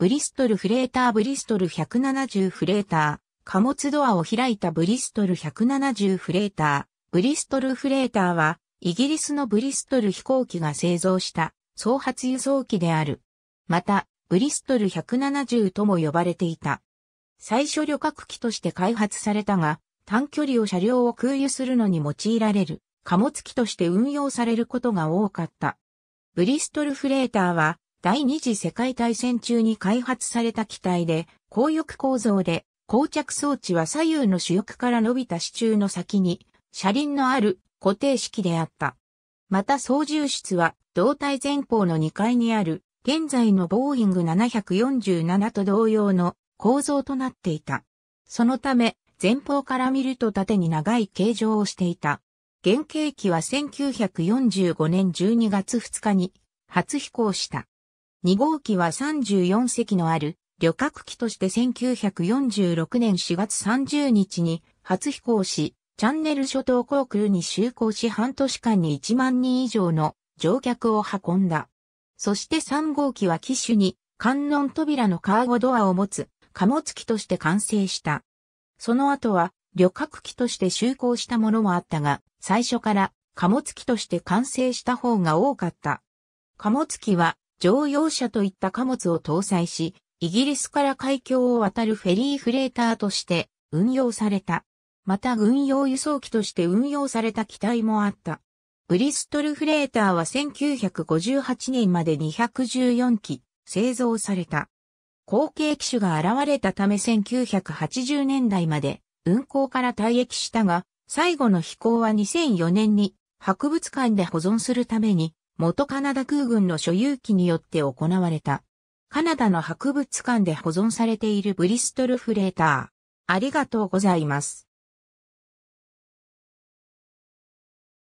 ブリストルフレーターブリストル170フレーター、貨物ドアを開いたブリストル170フレーター、ブリストルフレーターは、イギリスのブリストル飛行機が製造した、総発輸送機である。また、ブリストル170とも呼ばれていた。最初旅客機として開発されたが、短距離を車両を空輸するのに用いられる、貨物機として運用されることが多かった。ブリストルフレーターは、第二次世界大戦中に開発された機体で、高翼構造で、降着装置は左右の主翼から伸びた支柱の先に、車輪のある固定式であった。また操縦室は、胴体前方の2階にある、現在のボーイング747と同様の構造となっていた。そのため、前方から見ると縦に長い形状をしていた。原型機は1945年12月2日に初飛行した。2号機は34隻のある旅客機として1946年4月30日に初飛行し、チャンネル諸島航空に就航し半年間に1万人以上の乗客を運んだ。そして3号機は機種に観音扉のカーゴドアを持つ貨物機として完成した。その後は旅客機として就航したものもあったが、最初から貨物機として完成した方が多かった。貨物機は乗用車といった貨物を搭載し、イギリスから海峡を渡るフェリーフレーターとして運用された。また軍用輸送機として運用された機体もあった。ブリストルフレーターは1958年まで214機製造された。後継機種が現れたため1980年代まで運行から退役したが、最後の飛行は2004年に博物館で保存するために元カナダ空軍の所有機によって行われた。カナダの博物館で保存されているブリストルフレーター。ありがとうございます。